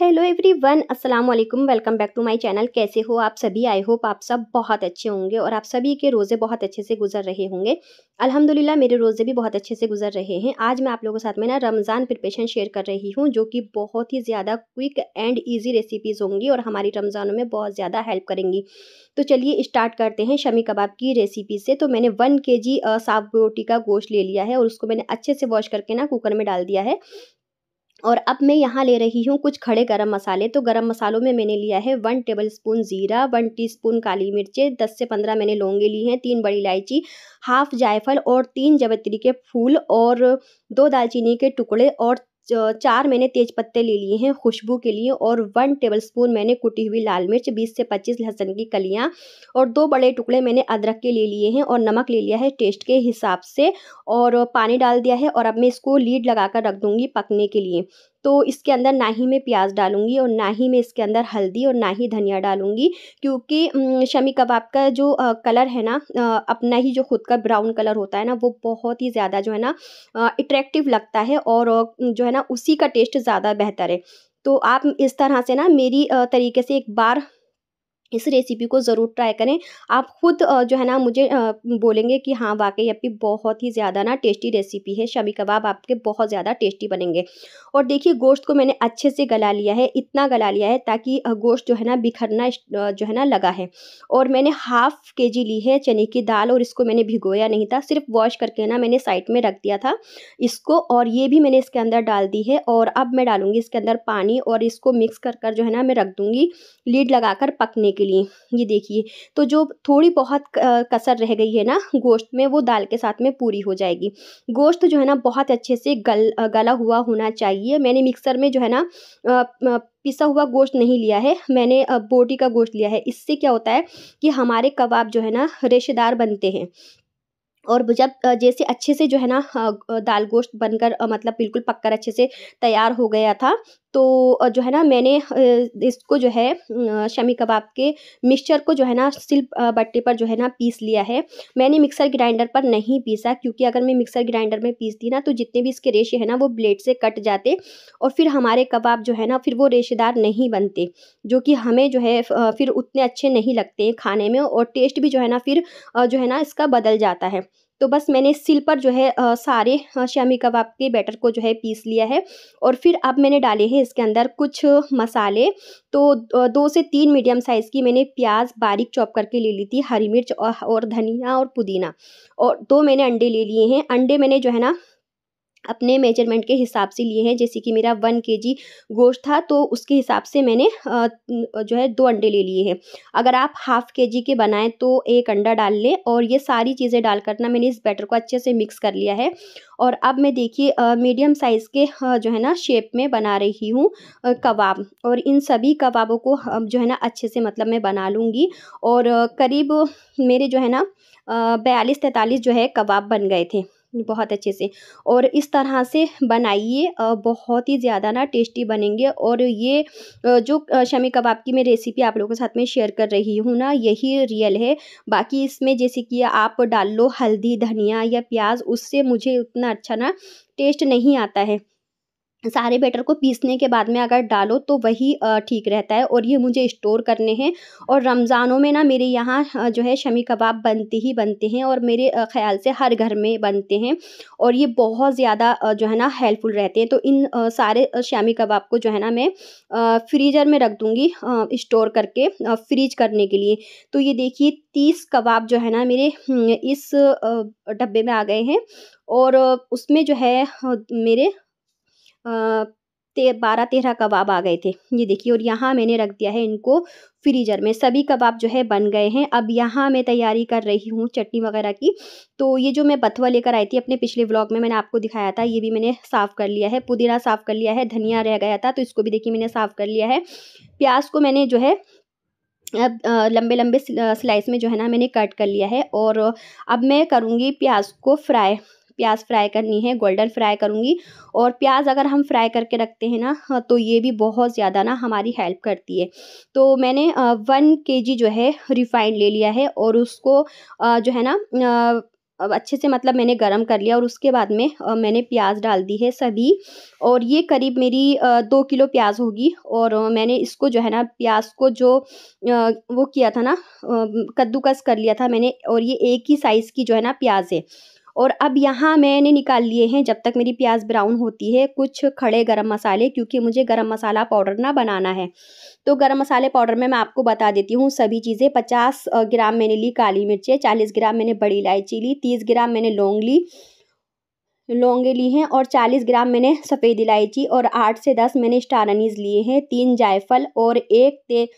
hello everyone अस्सलाम वालेकुम welcome back to my channel कैसे हो आप सभी आई होप आप सब बहुत अच्छे होंगे और आप सभी के रोज़े बहुत अच्छे से गुजर रहे होंगे अल्हम्दुलिल्लाह मेरे रोज़े भी बहुत अच्छे से गुजर रहे हैं आज मैं आप लोगों के साथ में ना रमज़ान प्रिपरेशन शेयर कर रही हूँ जो कि बहुत ही ज़्यादा क्विक एंड ईजी रेसिपीज़ होंगी और हमारी रमज़ानों में बहुत ज़्यादा हेल्प करेंगी तो चलिए स्टार्ट करते हैं शमी कबाब की रेसिपी से तो मैंने वन के जी साफ रोटी का गोश्त ले लिया है और उसको मैंने अच्छे से वॉश करके ना कुकर में डाल दिया है और अब मैं यहाँ ले रही हूँ कुछ खड़े गरम मसाले तो गरम मसालों में मैंने लिया है वन टेबल स्पून ज़ीरा वन टीस्पून काली मिर्चें दस से पंद्रह मैंने लौंगे ली हैं तीन बड़ी इलायची हाफ जायफल और तीन जवत्री के फूल और दो दालचीनी के टुकड़े और चार मैंने तेज पत्ते ले लिए हैं खुशबू के लिए और वन टेबल स्पून मैंने कुटी हुई लाल मिर्च बीस से पच्चीस लहसुन की कलियाँ और दो बड़े टुकड़े मैंने अदरक के ले लिए हैं और नमक ले लिया है टेस्ट के हिसाब से और पानी डाल दिया है और अब मैं इसको लीड लगा कर रख दूँगी पकने के लिए तो इसके अंदर ना ही मैं प्याज डालूँगी और ना ही मैं इसके अंदर हल्दी और ना ही धनिया डालूँगी क्योंकि शमी कबाब का जो कलर है ना अपना ही जो खुद का ब्राउन कलर होता है ना वो बहुत ही ज़्यादा जो है ना अट्रैक्टिव लगता है और जो है ना उसी का टेस्ट ज़्यादा बेहतर है तो आप इस तरह से ना मेरी तरीके से एक बार इस रेसिपी को ज़रूर ट्राई करें आप खुद जो है ना मुझे बोलेंगे कि हाँ वाकई अभी बहुत ही ज़्यादा ना टेस्टी रेसिपी है शमी कबाब आपके बहुत ज़्यादा टेस्टी बनेंगे और देखिए गोश्त को मैंने अच्छे से गला लिया है इतना गला लिया है ताकि गोश्त जो है ना बिखरना जो है ना लगा है और मैंने हाफ़ के जी ली है चने की दाल और इसको मैंने भिगोया नहीं था सिर्फ वॉश करके ना मैंने साइड में रख दिया था इसको और ये भी मैंने इसके अंदर डाल दी है और अब मैं डालूँगी इसके अंदर पानी और इसको मिक्स कर कर जो है ना मैं रख दूँगी लीड लगा पकने के के लिए ये देखिए तो जो थोड़ी बहुत कसर रह गई है ना गोश्त में वो दाल के साथ में पूरी हो जाएगी गोश्त जो है ना बहुत अच्छे से गल गला हुआ होना चाहिए मैंने मिक्सर में जो है ना पिसा हुआ गोश्त नहीं लिया है मैंने बोटी का गोश्त लिया है इससे क्या होता है कि हमारे कबाब जो है ना रेशेदार बनते हैं और जब जैसे अच्छे से जो है ना दाल गोश्त बनकर मतलब बिल्कुल पककर अच्छे से तैयार हो गया था तो जो है ना मैंने इसको जो है शमी कबाब के मिक्सचर को जो है ना सिल बट्टे पर जो है ना पीस लिया है मैंने मिक्सर ग्राइंडर पर नहीं पीसा क्योंकि अगर मैं मिक्सर ग्राइंडर में पीस दी ना तो जितने भी इसके रेशे हैं ना वो ब्लेड से कट जाते और फिर हमारे कबाब जो है ना फिर वो रेशेदार नहीं बनते जो कि हमें जो है फिर उतने अच्छे नहीं लगते खाने में और टेस्ट भी जो है ना फिर जो है ना इसका बदल जाता है तो बस मैंने सिल पर जो है आ, सारे शामी कबाब के बैटर को जो है पीस लिया है और फिर अब मैंने डाले हैं इसके अंदर कुछ मसाले तो दो से तीन मीडियम साइज़ की मैंने प्याज बारीक चॉप करके ले ली थी हरी मिर्च और धनिया और पुदीना और दो मैंने अंडे ले लिए हैं अंडे मैंने जो है ना अपने मेजरमेंट के हिसाब से लिए हैं जैसे कि मेरा वन के जी गोश्त था तो उसके हिसाब से मैंने जो है दो अंडे ले लिए हैं अगर आप हाफ़ के जी के बनाएं तो एक अंडा डाल लें और ये सारी चीज़ें डालकर ना मैंने इस बैटर को अच्छे से मिक्स कर लिया है और अब मैं देखिए मीडियम साइज़ के जो है ना शेप में बना रही हूँ कबाब और इन सभी कबाबों को जो है ना अच्छे से मतलब मैं बना लूँगी और करीब मेरे जो है ना बयालीस तैंतालीस जो है कबाब बन गए थे बहुत अच्छे से और इस तरह से बनाइए बहुत ही ज़्यादा ना टेस्टी बनेंगे और ये जो शमी कबाब की मैं रेसिपी आप लोगों के साथ में शेयर कर रही हूँ ना यही रियल है बाकी इसमें जैसे कि आप डाल लो हल्दी धनिया या प्याज उससे मुझे उतना अच्छा ना टेस्ट नहीं आता है सारे बैटर को पीसने के बाद में अगर डालो तो वही ठीक रहता है और ये मुझे स्टोर करने हैं और रमज़ानों में ना मेरे यहाँ जो है शमी कबाब बनते ही बनते हैं और मेरे ख़्याल से हर घर में बनते हैं और ये बहुत ज़्यादा जो है ना हेल्पफुल रहते हैं तो इन सारे शामी कबाब को जो है ना मैं फ्रीज़र में रख दूँगी इस्टोर करके फ्रीज करने के लिए तो ये देखिए तीस कबाब जो है ना मेरे हम्म, इस डब्बे में आ गए हैं और उसमें जो है मेरे ते बारह तेरह कबाब आ गए थे ये देखिए और यहाँ मैंने रख दिया है इनको फ्रीजर में सभी कबाब जो है बन गए हैं अब यहाँ मैं तैयारी कर रही हूँ चटनी वगैरह की तो ये जो मैं बथवा लेकर आई थी अपने पिछले व्लॉग में मैंने आपको दिखाया था ये भी मैंने साफ़ कर लिया है पुदीना साफ़ कर लिया है धनिया रह गया था तो इसको भी देखिए मैंने साफ़ कर लिया है प्याज को मैंने जो है अब लंबे लंबे स्लाइस में जो है ना मैंने कट कर लिया है और अब मैं करूँगी प्याज को फ्राई प्याज फ्राई करनी है गोल्डन फ्राई करूँगी और प्याज अगर हम फ्राई करके रखते हैं ना हाँ, तो ये भी बहुत ज़्यादा ना हमारी हेल्प करती है तो मैंने वन के जी जो है रिफाइंड ले लिया है और उसको जो है ना अब अच्छे से मतलब मैंने गरम कर लिया और उसके बाद में मैंने प्याज डाल दी है सभी और ये करीब मेरी दो किलो प्याज होगी और मैंने इसको जो है ना प्याज को जो वो किया था ना कद्दूकस कर लिया था मैंने और ये एक ही साइज़ की जो है ना प्याज है और अब यहाँ मैंने निकाल लिए हैं जब तक मेरी प्याज ब्राउन होती है कुछ खड़े गरम मसाले क्योंकि मुझे गरम मसाला पाउडर ना बनाना है तो गरम मसाले पाउडर में मैं आपको बता देती हूँ सभी चीज़ें पचास ग्राम मैंने ली काली मिर्चें चालीस ग्राम मैंने बड़ी इलायची ली तीस ग्राम मैंने लौंग ली लौंगे ली हैं और चालीस ग्राम मैंने सफ़ेद इलायची और आठ से दस मैंने स्टार लिए हैं तीन जायफल और एक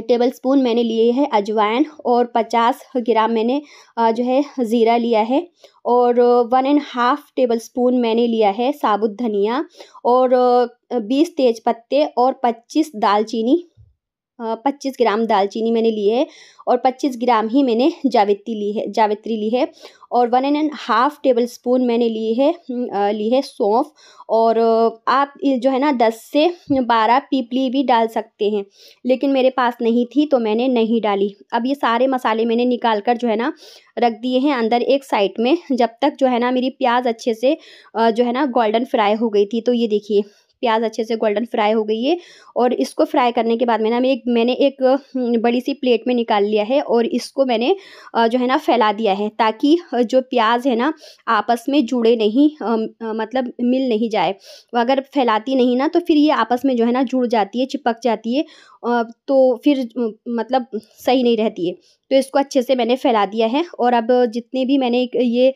टेबल स्पून मैंने लिए है अजवाइन और पचास ग्राम मैंने जो है ज़ीरा लिया है और one and half tablespoon मैंने लिया है साबुत धनिया और बीस तेज पत्ते और पच्चीस दालचीनी पच्चीस ग्राम दालचीनी मैंने ली है और पच्चीस ग्राम ही मैंने जावित्री ली है जावित्री ली है और one and and half tablespoon मैंने ली है हम्म, ली है सौंफ और आप जो है ना दस से बारह पीपली भी डाल सकते हैं लेकिन मेरे पास नहीं थी तो मैंने नहीं डाली अब ये सारे मसाले मैंने निकाल कर जो है ना रख दिए हैं अंदर एक साइड में जब तक जो है ना मेरी प्याज अच्छे से जो है ना गोल्डन फ्राई हो गई थी तो ये देखिए प्याज अच्छे से गोल्डन फ्राई हो गई है और इसको फ्राई करने के बाद में ना मैं एक मैंने एक हम्म, बड़ी सी प्लेट में निकाल लिया है और इसको मैंने जो है ना फैला दिया है ताकि जो प्याज है ना आपस में जुड़े नहीं मतलब मिल नहीं जाए अगर फैलाती नहीं ना तो फिर ये आपस में जो है ना जुड़ जाती है चिपक जाती है तो फिर मतलब सही नहीं रहती है तो इसको अच्छे से मैंने फैला दिया है और अब जितने भी मैंने ये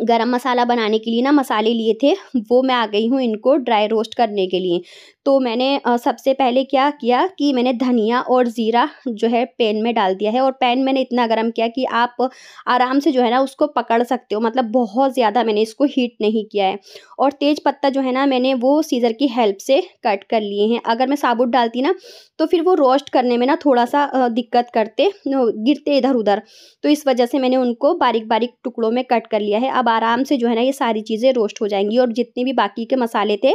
गरम मसाला बनाने के लिए ना मसाले लिए थे वो मैं आ गई हूँ इनको ड्राई रोस्ट करने के लिए तो मैंने सबसे पहले क्या किया कि मैंने धनिया और ज़ीरा जो है पैन में डाल दिया है और पैन मैंने इतना गर्म किया कि आप आराम से जो है ना उसको पकड़ सकते हो मतलब बहुत ज़्यादा मैंने इसको हीट नहीं किया है और तेज़ पत्ता जो है ना मैंने वो सीज़र की हेल्प से कट कर लिए हैं अगर मैं साबुत डालती ना तो फिर वो रोस्ट करने में ना थोड़ा सा दिक्कत करते गिरते इधर उधर तो इस वजह से मैंने उनको बारीक बारीक टुकड़ों में कट कर लिया है अब अब आराम से जो है ना ये सारी चीज़ें रोस्ट हो जाएंगी और जितने भी बाकी के मसाले थे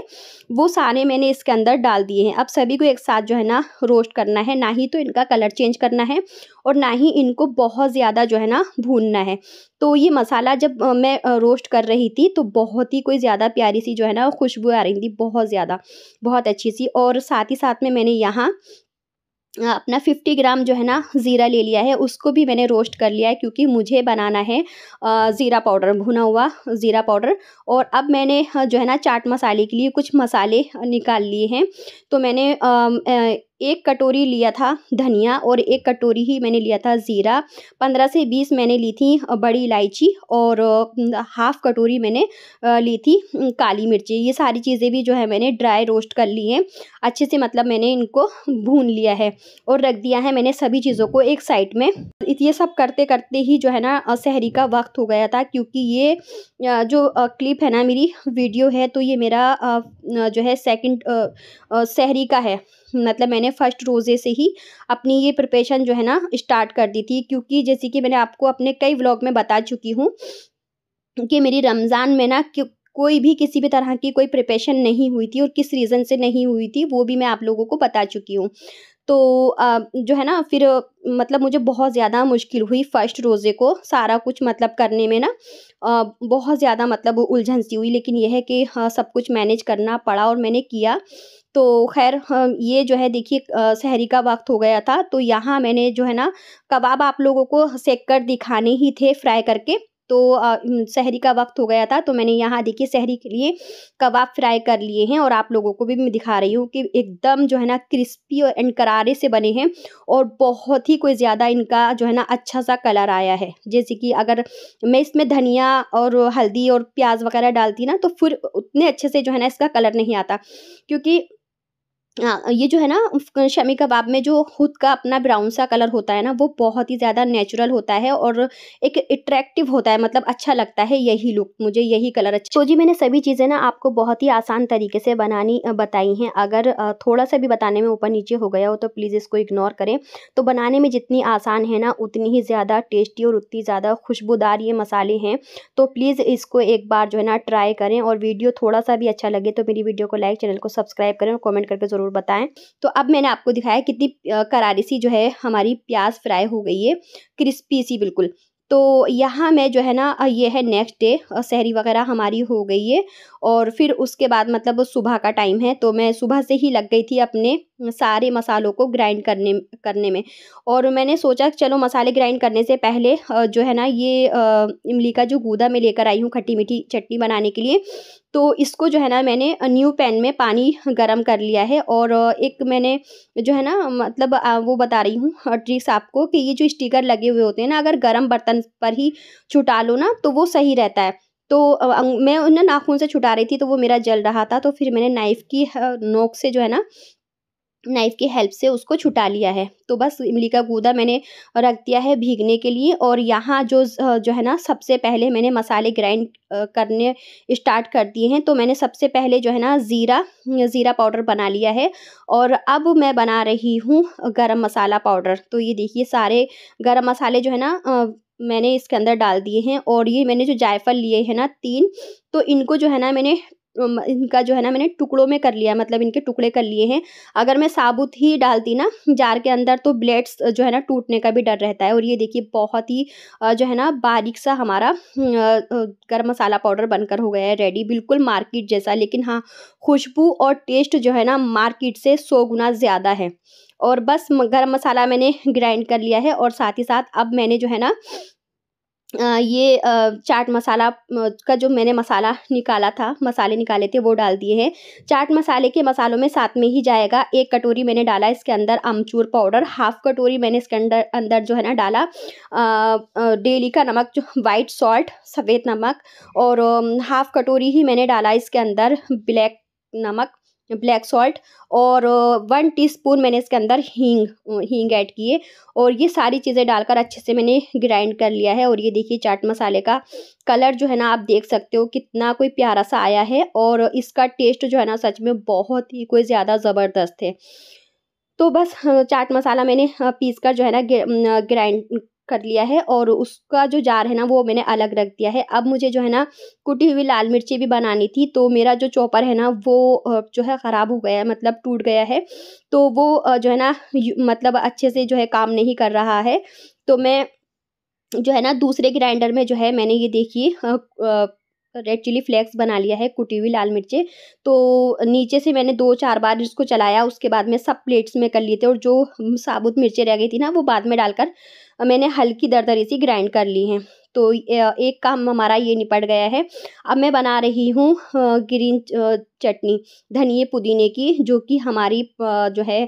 वो सारे मैंने इसके अंदर डाल दिए हैं अब सभी को एक साथ जो है ना रोस्ट करना है ना ही तो इनका कलर चेंज करना है और ना ही इनको बहुत ज़्यादा जो है ना भूनना है तो ये मसाला जब मैं रोस्ट कर रही थी तो बहुत ही कोई ज़्यादा प्यारी सी जो है ना खुशबू आ रही थी बहुत ज़्यादा बहुत अच्छी सी और साथ ही साथ में मैंने यहाँ अपना फिफ्टी ग्राम जो है ना ज़ीरा ले लिया है उसको भी मैंने रोस्ट कर लिया है क्योंकि मुझे बनाना है ज़ीरा पाउडर भुना हुआ ज़ीरा पाउडर और अब मैंने जो है ना चाट मसाले के लिए कुछ मसाले निकाल लिए हैं तो मैंने एक कटोरी लिया था धनिया और एक कटोरी ही मैंने लिया था ज़ीरा पंद्रह से बीस मैंने ली थी बड़ी इलायची और हाफ़ कटोरी मैंने ली थी काली मिर्ची ये सारी चीज़ें भी जो है मैंने ड्राई रोस्ट कर ली हैं अच्छे से मतलब मैंने इनको भून लिया है और रख दिया है मैंने सभी चीज़ों को एक साइड में ये सब करते करते ही जो है ना शहरी का वक्त हो गया था क्योंकि ये जो क्लिप है ना मेरी वीडियो है तो ये मेरा जो है सेकेंड शहरी का है मतलब मैंने फ़र्स्ट रोज़े से ही अपनी ये प्रिपरेशन जो है ना स्टार्ट कर दी थी क्योंकि जैसे कि मैंने आपको अपने कई व्लॉग में बता चुकी हूँ कि मेरी रमज़ान में ना कोई भी किसी भी तरह की कोई प्रिपरेशन नहीं हुई थी और किस रीज़न से नहीं हुई थी वो भी मैं आप लोगों को बता चुकी हूँ तो जो है ना फिर मतलब मुझे बहुत ज़्यादा मुश्किल हुई फ़र्स्ट रोज़े को सारा कुछ मतलब करने में ना बहुत ज़्यादा मतलब उलझन सी हुई लेकिन यह है कि हाँ सब कुछ मैनेज करना पड़ा और मैंने किया तो खैर ये जो है देखिए शहरी का वक्त हो गया था तो यहाँ मैंने जो है ना कबाब आप लोगों को सेक कर दिखाने ही थे फ्राई करके तो शहरी का वक्त हो गया था तो मैंने यहाँ देखिए शहरी के लिए कबाब फ्राई कर लिए हैं और आप लोगों को भी मैं दिखा रही हूँ कि एकदम जो है ना क्रिस्पी और एंड करारे से बने हैं और बहुत ही कोई ज़्यादा इनका जो है ना अच्छा सा कलर आया है जैसे कि अगर मैं इसमें धनिया और हल्दी और प्याज वगैरह डालती ना तो फिर उतने अच्छे से जो है ना इसका कलर नहीं आता क्योंकि हाँ, ये जो है ना शमी कबाब में जो खुद का अपना ब्राउन सा कलर होता है ना वो बहुत ही ज़्यादा नेचुरल होता है और एक अट्रैक्टिव होता है मतलब अच्छा लगता है यही लुक मुझे यही कलर अच्छा तो जी मैंने सभी चीज़ें ना आपको बहुत ही आसान तरीके से बनानी बताई हैं अगर थोड़ा सा भी बताने में ऊपर नीचे हो गया हो तो प्लीज़ इसको इग्नोर करें तो बनाने में जितनी आसान है ना उतनी ही ज़्यादा टेस्टी और उतनी ज़्यादा खुशबूदार ये मसाले हैं तो प्लीज़ इसको एक बार जो है ना ट्राई करें और वीडियो थोड़ा सा भी अच्छा लगे तो मेरी वीडियो को लाइक चैनल को सब्सक्राइब करें और कॉमेंट करके ज़रूर ज़रूर बताएं तो अब मैंने आपको दिखाया कितनी करारी सी जो है हमारी प्याज फ्राई हो गई है क्रिस्पी सी बिल्कुल तो यहाँ मैं जो है ना ये है नेक्स्ट डे सहरी वगैरह हमारी हो गई है और फिर उसके बाद मतलब वो सुबह का टाइम है तो मैं सुबह से ही लग गई थी अपने सारे मसालों को ग्राइंड करने करने में और मैंने सोचा चलो मसाले ग्राइंड करने से पहले जो है ना ये इमली का जो गूदा मैं लेकर आई हूँ खट्टी मीठी चटनी बनाने के लिए तो इसको जो है ना मैंने न्यू पैन में पानी गरम कर लिया है और एक मैंने जो है ना मतलब वो बता रही हूँ ट्रिक्स आपको कि ये जो स्टिकर लगे हुए होते हैं ना अगर गर्म बर्तन पर ही छुटा लो ना तो वो सही रहता है तो मैं उन्हें नाखून से छुटा रही थी तो वो मेरा जल रहा था तो फिर मैंने नाइफ़ की नोक से जो है ना नाइफ़ की हेल्प से उसको छुटा लिया है तो बस इमली का गूदा मैंने रख दिया है भीगने के लिए और यहाँ जो जो है ना सबसे पहले मैंने मसाले ग्राइंड करने स्टार्ट कर दिए हैं तो मैंने सबसे पहले जो है ना ज़ीरा ज़ीरा पाउडर बना लिया है और अब मैं बना रही हूँ गरम मसाला पाउडर तो ये देखिए सारे गरम मसाले जो है ना मैंने इसके अंदर डाल दिए हैं और ये मैंने जो जायफ़ल लिए हैं ना तीन तो इनको जो है ना मैंने इनका जो है ना मैंने टुकड़ों में कर लिया मतलब इनके टुकड़े कर लिए हैं अगर मैं साबुत ही डालती ना जार के अंदर तो ब्लेड्स जो है ना टूटने का भी डर रहता है और ये देखिए बहुत ही जो है ना बारीक सा हमारा गर्म मसाला पाउडर बनकर हो गया है रेडी बिल्कुल मार्केट जैसा लेकिन हाँ खुशबू और टेस्ट जो है ना मार्केट से सौ गुना ज़्यादा है और बस गर्म मसाला मैंने ग्राइंड कर लिया है और साथ ही साथ अब मैंने जो है ना ये चाट मसाला का जो मैंने मसाला निकाला था मसाले निकाले थे वो डाल दिए हैं चाट मसाले के मसालों में साथ में ही जाएगा एक कटोरी मैंने डाला इसके अंदर अमचूर पाउडर हाफ कटोरी मैंने इसके अंदर अंदर जो है ना डाला डेली का नमक जो वाइट सॉल्ट सफ़ेद नमक और हाफ कटोरी ही मैंने डाला इसके अंदर ब्लैक नमक ब्लैक सॉल्ट और वन टीस्पून मैंने इसके अंदर हींग हींग ऐड किए और ये सारी चीज़ें डालकर अच्छे से मैंने ग्राइंड कर लिया है और ये देखिए चाट मसाले का कलर जो है ना आप देख सकते हो कितना कोई प्यारा सा आया है और इसका टेस्ट जो है ना सच में बहुत ही कोई ज़्यादा ज़बरदस्त है तो बस चाट मसाला मैंने पीस कर जो है ना ग्राइंड कर लिया है और उसका जो जार है ना वो मैंने अलग रख दिया है अब मुझे जो है ना कुटी हुई लाल मिर्ची भी बनानी थी तो मेरा जो चॉपर है ना वो जो है ख़राब हो गया है मतलब टूट गया है तो वो जो है ना मतलब अच्छे से जो है काम नहीं कर रहा है तो मैं जो है ना दूसरे ग्राइंडर में जो है मैंने ये देखिए रेड चिली फ्लेक्स बना लिया है कुटी हुई लाल मिर्चें तो नीचे से मैंने दो चार बार इसको चलाया उसके बाद में सब प्लेट्स में कर लिए थे और जो साबुत मिर्चें रह गई थी ना वो बाद में डालकर मैंने हल्की दर दरी सी ग्राइंड कर ली हैं तो एक काम हमारा ये निपट गया है अब मैं बना रही हूँ ग्रीन चटनी धनिए पुदीने की जो कि हमारी जो है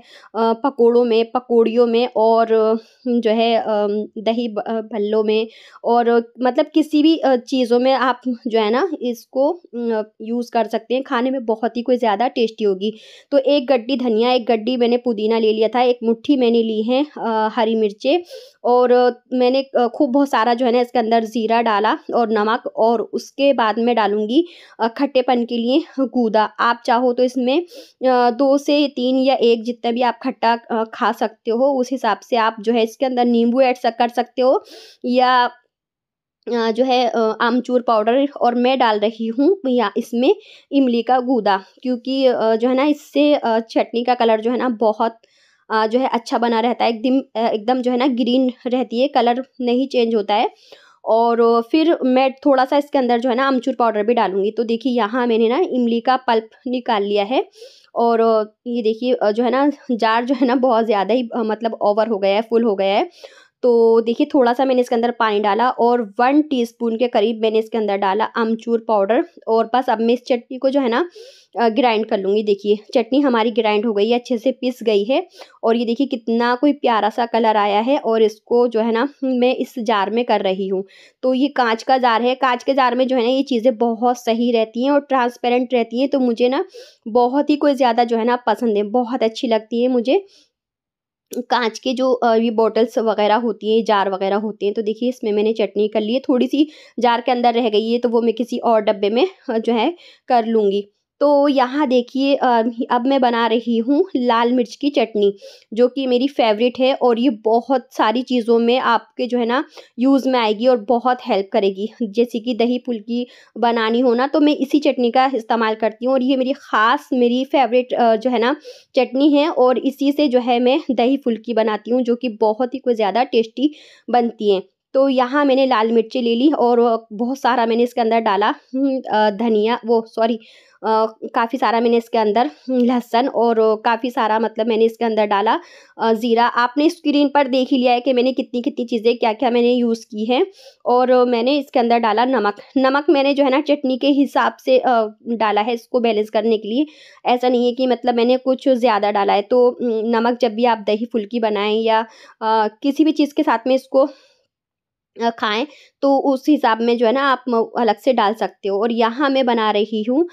पकोड़ों में पकौड़ियों में और जो है दही भल्लों में और मतलब किसी भी चीज़ों में आप जो है ना इसको यूज़ कर सकते हैं खाने में बहुत ही कोई ज़्यादा टेस्टी होगी तो एक गड्डी धनिया एक गड्डी मैंने पुदीना ले लिया था एक मुट्ठी मैंने ली है हरी मिर्चें और मैंने खूब बहुत सारा जो है ना इसके अंदर ज़ीरा डाला और नमक और उसके बाद में डालूँगी खट्टेपन के लिए गूदा जाएगा आप चाहो तो इसमें दो से तीन या एक जितना भी आप खट्टा खा सकते हो उस हिसाब से आप जो है इसके अंदर नींबू ऐड कर सकते हो या जो है आमचूर पाउडर और मैं डाल रही हूँ या इसमें इमली का गूदा क्योंकि जो है ना इससे चटनी का कलर जो है ना बहुत जो है अच्छा बना रहता है एकदम एकदम जो है ना ग्रीन रहती है कलर नहीं चेंज होता है और फिर मैं थोड़ा सा इसके अंदर जो है ना अमचूर पाउडर भी डालूंगी तो देखिए यहाँ मैंने ना इमली का पल्प निकाल लिया है और ये देखिए जो है ना जार जो है ना बहुत ज़्यादा ही मतलब ओवर हो गया है फुल हो गया है तो देखिए थोड़ा सा मैंने इसके अंदर पानी डाला और वन टीस्पून के करीब मैंने इसके अंदर डाला अमचूर पाउडर और बस अब मैं इस चटनी को जो है ना ग्राइंड कर लूँगी देखिए चटनी हमारी ग्राइंड हो गई है अच्छे से पिस गई है और ये देखिए कितना कोई प्यारा सा कलर आया है और इसको जो है ना मैं इस जार में कर रही हूँ तो ये कांच का जार है कांच के जार में जो है ना ये चीज़ें बहुत सही रहती हैं और ट्रांसपेरेंट रहती हैं तो मुझे ना बहुत ही कोई ज़्यादा जो है ना पसंद है बहुत अच्छी लगती है मुझे कांच के जो ये बॉटल्स वगैरह होती हैं जार वगैरह होते हैं तो देखिए इसमें मैंने चटनी कर ली है थोड़ी सी जार के अंदर रह गई है तो वो मैं किसी और डब्बे में जो है कर लूँगी तो यहाँ देखिए अब मैं बना रही हूँ लाल मिर्च की चटनी जो कि मेरी फेवरेट है और ये बहुत सारी चीज़ों में आपके जो है ना यूज़ में आएगी और बहुत हेल्प करेगी जैसे कि दही फुल्की बनानी हो ना तो मैं इसी चटनी का इस्तेमाल करती हूँ और ये मेरी ख़ास मेरी फेवरेट जो है ना चटनी है और इसी से जो है मैं दही फुल्की बनाती हूँ जो कि बहुत ही कोई ज़्यादा टेस्टी बनती हैं तो यहाँ मैंने लाल मिर्ची ले ली और बहुत सारा मैंने इसके अंदर डाला हम्म, धनिया वो सॉरी काफ़ी सारा मैंने इसके अंदर हम्म, लहसन और काफ़ी सारा मतलब मैंने इसके अंदर डाला ज़ीरा आपने स्क्रीन पर देख ही लिया है कि मैंने कितनी कितनी चीज़ें क्या क्या मैंने यूज़ की हैं और मैंने इसके अंदर डाला नमक नमक मैंने जो है ना चटनी के हिसाब से डाला है इसको बैलेंस करने के लिए ऐसा नहीं है कि मतलब मैंने कुछ ज़्यादा डाला है तो हम्म, नमक जब भी आप दही फुल्की बनाएँ या किसी भी चीज़ के साथ में इसको खाएं तो उस हिसाब में जो है ना आप अलग से डाल सकते हो और यहाँ मैं बना रही हूँ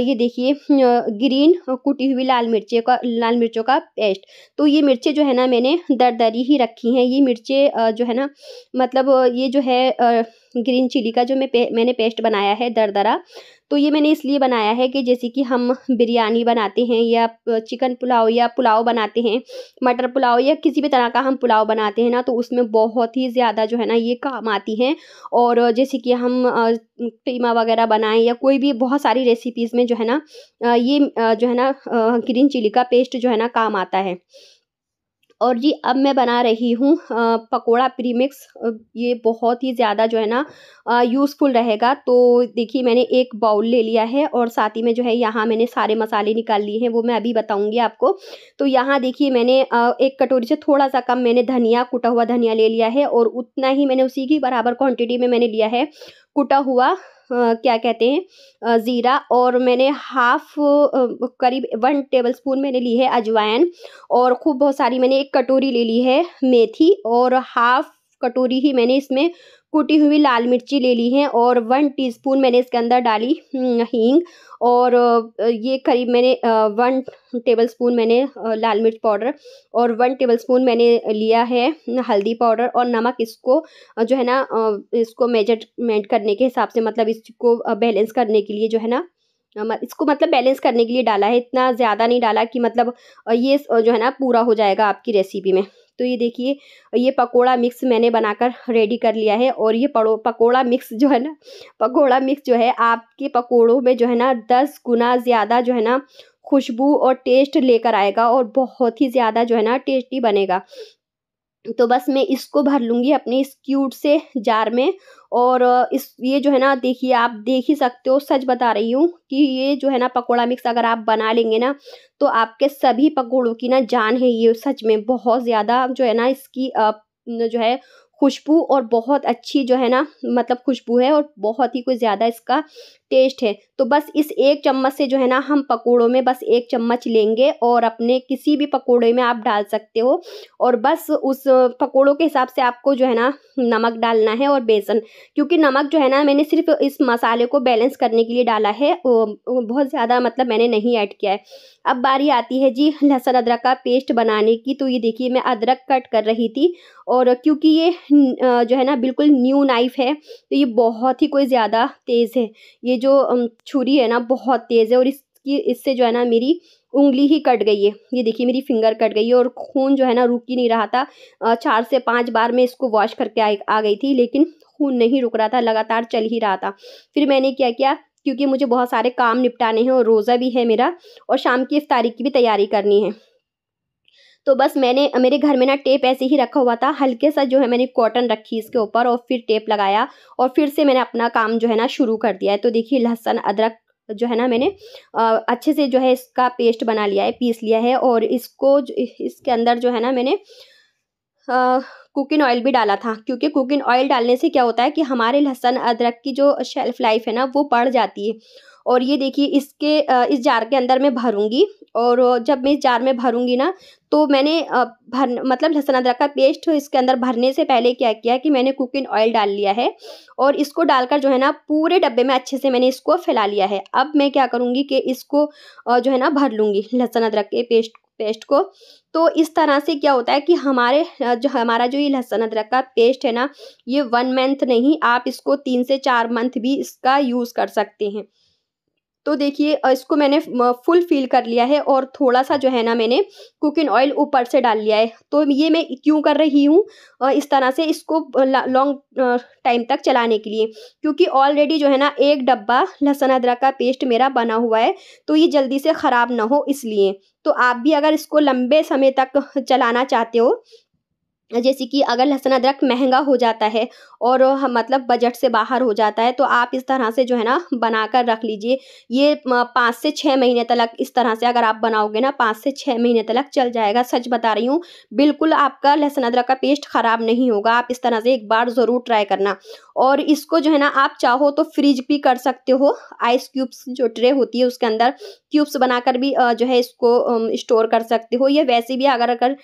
ये देखिए ग्रीन कुटी हुई लाल मिर्चे का लाल मिर्चों का पेस्ट तो ये मिर्चे जो है ना मैंने दरदरी ही रखी हैं ये मिर्चें जो है ना मतलब ये जो है ग्रीन चिली का जो मैं पे, मैंने पेस्ट बनाया है दरदरा तो ये मैंने इसलिए बनाया है कि जैसे कि हम बिरयानी बनाते हैं या चिकन पुलाव या पुलाव बनाते हैं मटर पुलाव या किसी भी तरह का हम पुलाव बनाते हैं ना तो उसमें बहुत ही ज़्यादा जो है ना ये काम आती हैं और जैसे कि हम टीमा वगैरह बनाएं या कोई भी बहुत सारी रेसिपीज़ में जो है ना ये जो है ना ग्रीन चिली का पेस्ट जो है ना काम आता है और जी अब मैं बना रही हूँ पकोड़ा प्रीमिक्स ये बहुत ही ज़्यादा जो है ना यूज़फुल रहेगा तो देखिए मैंने एक बाउल ले लिया है और साथ ही में जो है यहाँ मैंने सारे मसाले निकाल लिए हैं वो मैं अभी बताऊँगी आपको तो यहाँ देखिए मैंने एक कटोरी से थोड़ा सा कम मैंने धनिया कुटा हुआ धनिया ले लिया है और उतना ही मैंने उसी की बराबर क्वान्टिटी में मैंने लिया है कुटा हुआ क्या कहते हैं ज़ीरा और मैंने हाफ करीब वन टेबल स्पून मैंने ली है अजवाइन और खूब बहुत सारी मैंने एक कटोरी ले ली है मेथी और हाफ कटोरी ही मैंने इसमें कूटी हुई लाल मिर्ची ले ली है और वन टीस्पून मैंने इसके अंदर डाली हम्म, हींग और ये करीब मैंने वन टेबल स्पून मैंने लाल मिर्च पाउडर और वन टेबल स्पून मैंने लिया है हल्दी पाउडर और नमक इसको जो है ना इसको मेजरमेंट करने के हिसाब से मतलब इसको बैलेंस करने के लिए जो है ना इसको मतलब बैलेंस करने के लिए डाला है इतना ज़्यादा नहीं डाला कि मतलब ये जो है ना पूरा हो जाएगा आपकी रेसिपी में तो ये देखिए ये पकोड़ा मिक्स मैंने बनाकर रेडी कर लिया है और ये पड़ो पकोड़ा मिक्स जो है ना पकोड़ा मिक्स जो है आपके पकोड़ों में जो है ना दस गुना ज़्यादा जो है ना खुशबू और टेस्ट लेकर आएगा और बहुत ही ज़्यादा जो है ना टेस्टी बनेगा तो बस मैं इसको भर लूँगी अपने इस क्यूट से जार में और इस ये जो है ना देखिए आप देख ही सकते हो सच बता रही हूँ कि ये जो है ना पकोड़ा मिक्स अगर आप बना लेंगे ना तो आपके सभी पकोड़ों की ना जान है ये सच में बहुत ज़्यादा जो है ना इसकी जो है खुशबू और बहुत अच्छी जो है ना मतलब खुशबू है और बहुत ही कुछ ज़्यादा इसका टेस्ट है तो बस इस एक चम्मच से जो है ना हम पकोड़ों में बस एक चम्मच लेंगे और अपने किसी भी पकोड़े में आप डाल सकते हो और बस उस पकोड़ों के हिसाब से आपको जो है ना नमक डालना है और बेसन क्योंकि नमक जो है ना मैंने सिर्फ इस मसाले को बैलेंस करने के लिए डाला है बहुत ज़्यादा मतलब मैंने नहीं ऐड किया है अब बारी आती है जी लहसुन अदरक का पेस्ट बनाने की तो ये देखिए मैं अदरक कट कर रही थी और क्योंकि ये जो है ना बिल्कुल न्यू नाइफ़ है तो ये बहुत ही कोई ज़्यादा तेज़ है ये जो छुरी है ना बहुत तेज़ है और इसकी इससे जो है ना मेरी उंगली ही कट गई है ये देखिए मेरी फिंगर कट गई है और खून जो है ना रुक ही नहीं रहा था चार से पाँच बार मैं इसको वॉश करके आ, आ गई थी लेकिन खून नहीं रुक रहा था लगातार चल ही रहा था फिर मैंने क्या किया क्योंकि मुझे बहुत सारे काम निपटाने हैं और रोज़ा भी है मेरा और शाम की इफ्तारी की भी तैयारी करनी है तो बस मैंने मेरे घर में ना टेप ऐसे ही रखा हुआ था हल्के सा जो है मैंने कॉटन रखी इसके ऊपर और फिर टेप लगाया और फिर से मैंने अपना काम जो है ना शुरू कर दिया है तो देखिए लहसुन अदरक जो है ना मैंने अच्छे से जो है इसका पेस्ट बना लिया है पीस लिया है और इसको इसके अंदर जो है ना मैंने कुकिंग ऑयल भी डाला था क्योंकि कुकिंग ऑयल डालने से क्या होता है कि हमारे लहसुन अदरक की जो शेल्फ़ लाइफ है ना वो बढ़ जाती है और ये देखिए इसके इस जार के अंदर मैं भरूँगी और जब मैं इस जार में भरूँगी ना तो मैंने भर मतलब लहसुन अदरक का पेस्ट इसके अंदर भरने से पहले क्या किया कि मैंने कुकिंग ऑयल डाल लिया है और इसको डालकर जो है ना पूरे डब्बे में अच्छे से मैंने इसको फैला लिया है अब मैं क्या करूँगी कि इसको जो है ना भर लूँगी लहसुन अदरक के पेस्ट पेस्ट को तो इस तरह से क्या होता है कि हमारे जो हमारा जो ये लहसुन अदरक का पेस्ट है ना ये वन मंथ नहीं आप इसको तीन से चार मंथ भी इसका यूज़ कर सकते हैं तो देखिए इसको मैंने फुल फिल कर लिया है और थोड़ा सा जो है ना मैंने कुकिंग ऑयल ऊपर से डाल लिया है तो ये मैं क्यों कर रही हूँ इस तरह से इसको लॉन्ग टाइम तक चलाने के लिए क्योंकि ऑलरेडी जो है ना एक डब्बा लहसुन अदरक का पेस्ट मेरा बना हुआ है तो ये जल्दी से ख़राब ना हो इसलिए तो आप भी अगर इसको लंबे समय तक चलाना चाहते हो जैसे कि अगर लहसुन अदरक महंगा हो जाता है और मतलब बजट से बाहर हो जाता है तो आप इस तरह से जो है ना बना कर रख लीजिए ये पाँच से छः महीने तक इस तरह से अगर आप बनाओगे ना पाँच से छः महीने तक चल जाएगा सच बता रही हूँ बिल्कुल आपका लहसुन अदरक का पेस्ट ख़राब नहीं होगा आप इस तरह से एक बार ज़रूर ट्राई करना और इसको जो है ना आप चाहो तो फ्रिज भी कर सकते हो आइस क्यूब्स जो ट्रे होती है उसके अंदर क्यूब्स बनाकर भी जो है इसको स्टोर कर सकते हो या वैसे भी अगर अगर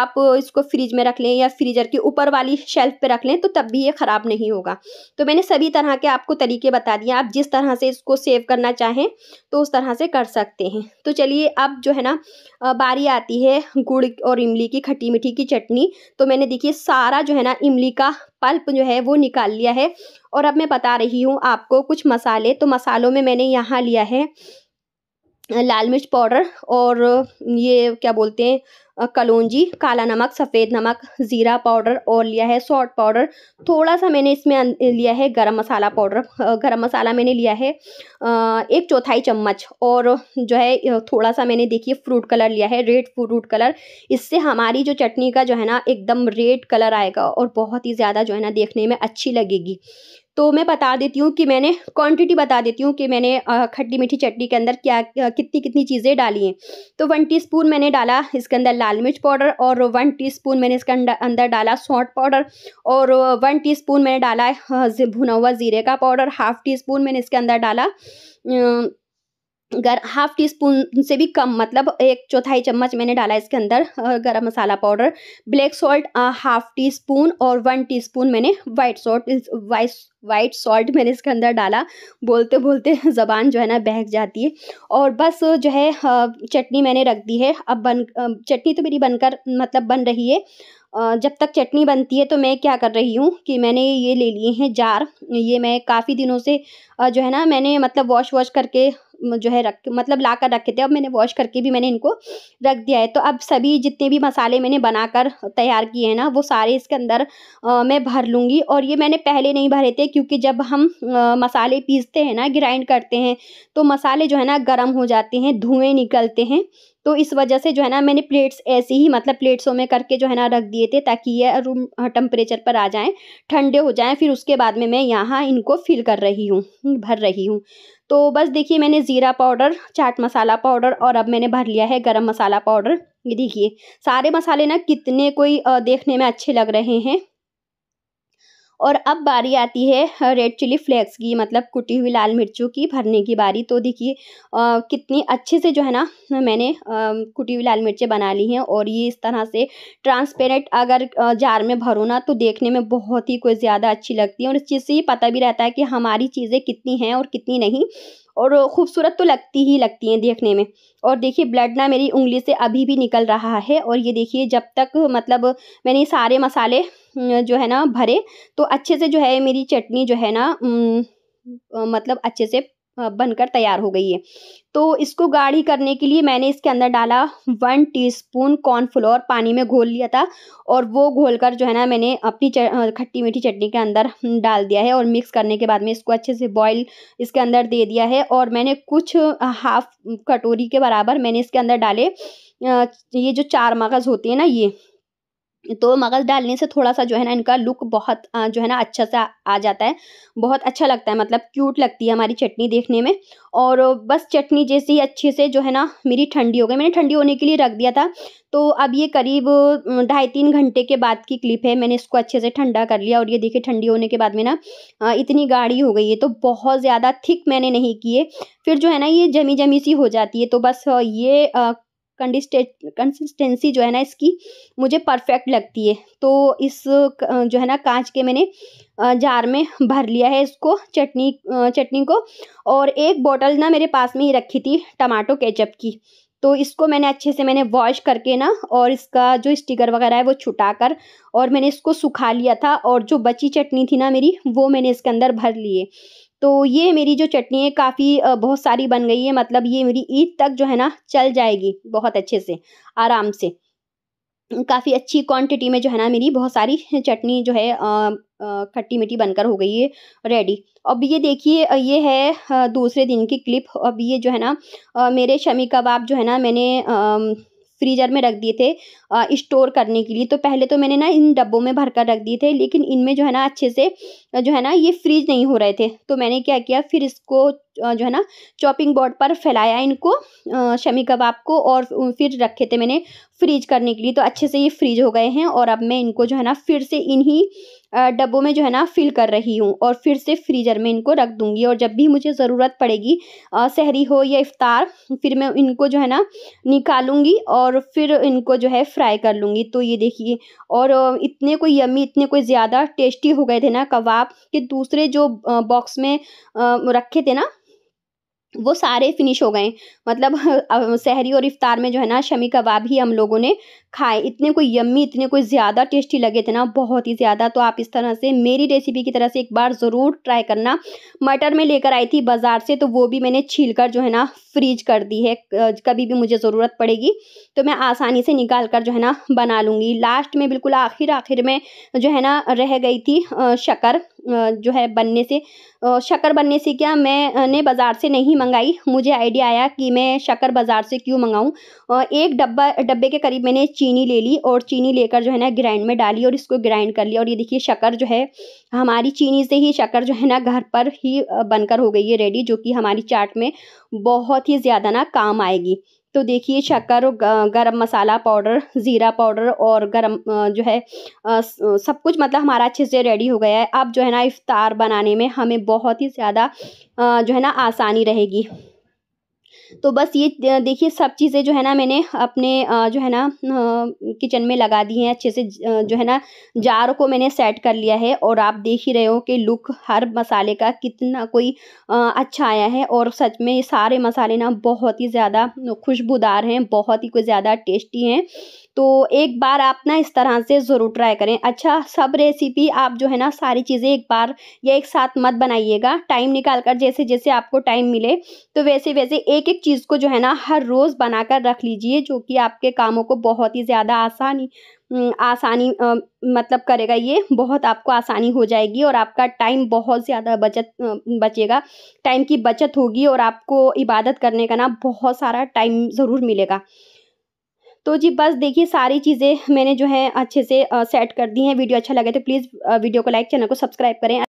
आप इसको फ्रीज में रख लें लें या फ्रीजर के ऊपर वाली शेल्फ पे रख लें तो तब भी ये ख़राब नहीं होगा तो मैंने सभी तरह के आपको तरीके बता दिए आप जिस तरह से इसको सेव करना चाहें तो उस तरह से कर सकते हैं तो चलिए अब जो है ना बारी आती है गुड़ और इमली की खट्टी मीठी की चटनी तो मैंने देखिए सारा जो है ना इमली का पल्प जो है वो निकाल लिया है और अब मैं बता रही हूँ आपको कुछ मसाले तो मसालों में मैंने यहाँ लिया है लाल मिर्च पाउडर और ये क्या बोलते हैं कलौजी काला नमक सफ़ेद नमक ज़ीरा पाउडर और लिया है सॉल्ट पाउडर थोड़ा सा मैंने इसमें अं, लिया है गरम मसाला पाउडर गरम मसाला मैंने लिया है एक चौथाई चम्मच और जो है थोड़ा सा मैंने देखिए फ्रूट कलर लिया है रेड फ्रूट कलर इससे हमारी जो चटनी का जो है ना एकदम रेड कलर आएगा और बहुत ही ज़्यादा जो है ना देखने में अच्छी लगेगी तो मैं बता देती हूँ कि मैंने क्वांटिटी बता देती हूँ कि मैंने खट्टी मीठी चटनी के अंदर क्या कितनी कितनी चीज़ें डाली हैं तो वन टीस्पून मैंने डाला इसके अंदर लाल मिर्च पाउडर और वन टीस्पून मैंने इसके अंदर डाला सौंठ पाउडर और वन टीस्पून मैंने डाला भुना हुआ ज़ीरे का पाउडर हाफ़ टी स्पून मैंने इसके अंदर डाला गर हाफ टी स्पून से भी कम मतलब एक चौथाई चम्मच मैंने डाला इसके अंदर garam masala powder black salt half teaspoon और वन टी स्पून मैंने white salt white white salt मैंने इसके अंदर डाला बोलते बोलते ज़बान जो है ना बहक जाती है और बस जो है चटनी मैंने रख दी है अब बन चटनी तो मेरी बनकर मतलब बन रही है जब तक चटनी बनती है तो मैं क्या कर रही हूँ कि मैंने ये ले लिए हैं जार ये मैं काफ़ी दिनों से जो है ना मैंने मतलब वॉश वॉश करके जो है रख मतलब ला कर रखे थे अब मैंने वॉश करके भी मैंने इनको रख दिया है तो अब सभी जितने भी मसाले मैंने बनाकर तैयार किए हैं ना वो सारे इसके अंदर आ, मैं भर लूँगी और ये मैंने पहले नहीं भरे थे क्योंकि जब हम आ, मसाले पीसते हैं ना ग्राइंड करते हैं तो मसाले जो है ना गर्म हो जाते हैं धुएँ निकलते हैं तो इस वजह से जो है ना मैंने प्लेट्स ऐसे ही मतलब प्लेट्सों में करके जो है ना रख दिए थे ताकि ये रूम टेम्परेचर पर आ जाएं ठंडे हो जाएं फिर उसके बाद में मैं यहाँ इनको फिल कर रही हूँ भर रही हूँ तो बस देखिए मैंने ज़ीरा पाउडर चाट मसाला पाउडर और अब मैंने भर लिया है गरम मसाला पाउडर ये देखिए सारे मसाले ना कितने कोई देखने में अच्छे लग रहे हैं और अब बारी आती है रेड चिली फ्लेक्स की मतलब कुटी हुई लाल मिर्चों की भरने की बारी तो देखिए कितनी अच्छे से जो है ना मैंने कुटी हुई लाल मिर्चें बना ली हैं और ये इस तरह से ट्रांसपेरेंट अगर जार में भरो ना तो देखने में बहुत ही कोई ज़्यादा अच्छी लगती है और इस चीज़ से ये पता भी रहता है कि हमारी चीज़ें कितनी हैं और कितनी नहीं और खूबसूरत तो लगती ही लगती हैं देखने में और देखिए ब्लड ना मेरी उंगली से अभी भी निकल रहा है और ये देखिए जब तक मतलब मैंने सारे मसाले जो है ना भरे तो अच्छे से जो है मेरी चटनी जो है ना मतलब अच्छे से बनकर तैयार हो गई है तो इसको गाढ़ी करने के लिए मैंने इसके अंदर डाला वन टीस्पून कॉर्नफ्लोर पानी में घोल लिया था और वो घोल कर जो है ना मैंने अपनी खट्टी मीठी चटनी के अंदर डाल दिया है और मिक्स करने के बाद में इसको अच्छे से बॉईल इसके अंदर दे दिया है और मैंने कुछ हाफ कटोरी के बराबर मैंने इसके अंदर डाले ये जो चार मगज़ होते हैं ना ये तो मगज़ डालने से थोड़ा सा जो है ना इनका लुक बहुत जो है ना अच्छा सा आ जाता है बहुत अच्छा लगता है मतलब क्यूट लगती है हमारी चटनी देखने में और बस चटनी जैसे ही अच्छे से जो है ना मेरी ठंडी हो गई मैंने ठंडी होने के लिए रख दिया था तो अब ये करीब ढाई तीन घंटे के बाद की क्लिप है मैंने इसको अच्छे से ठंडा कर लिया और ये देखिए ठंडी होने के बाद में ना इतनी गाढ़ी हो गई है तो बहुत ज़्यादा थिक मैंने नहीं किए फिर जो है ना ये जमी जमी सी हो जाती है तो बस ये कंसिस्टेंसी जो है ना इसकी मुझे परफेक्ट लगती है तो इस जो है ना कांच के मैंने जार में भर लिया है इसको चटनी चटनी को और एक बोतल ना मेरे पास में ही रखी थी टमाटो केचप की तो इसको मैंने अच्छे से मैंने वॉश करके ना और इसका जो स्टिकर वगैरह है वो छुटा कर और मैंने इसको सुखा लिया था और जो बची चटनी थी ना मेरी वो मैंने इसके अंदर भर लिए तो ये मेरी जो चटनी है काफ़ी बहुत सारी बन गई है मतलब ये मेरी ईद तक जो है ना चल जाएगी बहुत अच्छे से आराम से काफ़ी अच्छी क्वांटिटी में जो है ना मेरी बहुत सारी चटनी जो है खट्टी मिट्टी बनकर हो गई है रेडी अब ये देखिए ये है दूसरे दिन की क्लिप अब ये जो है ना मेरे शमी कबाब जो है ना मैंने फ्रीजर में रख दिए थे स्टोर करने के लिए तो पहले तो मैंने ना इन डब्बों में भरकर रख दिए थे लेकिन इनमें जो है ना अच्छे से जो है ना ये फ्रीज नहीं हो रहे थे तो मैंने क्या किया फिर इसको जो है ना चॉपिंग बोर्ड पर फैलाया इनको शमी कबाब को और फिर रखे थे मैंने फ्रीज करने के लिए तो अच्छे से ये फ्रीज हो गए हैं और अब मैं इनको जो है ना फिर से इन्हीं डब्बों में जो है ना फिल कर रही हूँ और फिर से फ्रीजर में इनको रख दूँगी और जब भी मुझे ज़रूरत पड़ेगी शहरी हो या इफ़ार फिर मैं इनको जो है ना निकालूंगी और फिर इनको जो है फ्राई कर लूँगी तो ये देखिए और इतने कोई यमी इतने कोई ज़्यादा टेस्टी हो गए थे ना कबाब कि दूसरे जो बॉक्स में रखे थे ना वो सारे फिनिश हो गए मतलब शहरी और इफ्तार में जो है ना शमी कबाब ही हम लोगों ने खाए इतने कोई यम्मी इतने कोई ज़्यादा टेस्टी लगे थे ना बहुत ही ज़्यादा तो आप इस तरह से मेरी रेसिपी की तरह से एक बार ज़रूर ट्राई करना मटर में लेकर आई थी बाज़ार से तो वो भी मैंने छील कर जो है ना फ्रीज कर दी है कभी भी मुझे ज़रूरत पड़ेगी तो मैं आसानी से निकाल कर जो है ना बना लूँगी लास्ट में बिल्कुल आखिर आखिर में जो है ना रह गई थी शक्कर जो है बनने से शक्कर बनने से क्या मैंने बाज़ार से नहीं मंगाई मुझे आइडिया आया कि मैं शक्कर बाज़ार से क्यों मंगाऊं एक डब्बा डब्बे के करीब मैंने चीनी ले ली और चीनी लेकर जो है ना ग्राइंड में डाली और इसको ग्राइंड कर लिया और ये देखिए शक्कर जो है हमारी चीनी से ही शक्कर जो है ना घर पर ही बनकर हो गई है रेडी जो कि हमारी चाट में बहुत ही ज़्यादा ना काम आएगी तो देखिए शक्कर और गरम मसाला पाउडर ज़ीरा पाउडर और गरम जो है सब कुछ मतलब हमारा अच्छे से रेडी हो गया है अब जो है ना इफ़ार बनाने में हमें बहुत ही ज़्यादा जो है ना आसानी रहेगी तो बस ये देखिए सब चीज़ें जो है ना मैंने अपने जो है ना किचन में लगा दी हैं अच्छे से जो है ना जार को मैंने सेट कर लिया है और आप देख ही रहे हो कि लुक हर मसाले का कितना कोई अच्छा आया है और सच में ये सारे मसाले ना बहुत ही ज़्यादा खुशबूदार हैं बहुत ही कोई ज़्यादा टेस्टी हैं तो एक बार आप ना इस तरह से ज़रूर ट्राई करें अच्छा सब रेसिपी आप जो है ना सारी चीज़ें एक बार या एक साथ मत बनाइएगा टाइम निकाल कर जैसे जैसे आपको टाइम मिले तो वैसे वैसे एक एक चीज़ को जो है ना हर रोज़ बना कर रख लीजिए जो कि आपके कामों को बहुत ही ज़्यादा आसानी आसानी आ, मतलब करेगा ये बहुत आपको आसानी हो जाएगी और आपका टाइम बहुत ज़्यादा बचत बचेगा टाइम की बचत होगी और आपको इबादत करने का ना बहुत सारा टाइम ज़रूर मिलेगा तो जी बस देखिए सारी चीज़ें मैंने जो है अच्छे से सेट कर दी हैं वीडियो अच्छा लगे तो प्लीज़ वीडियो को लाइक चैनल को सब्सक्राइब करें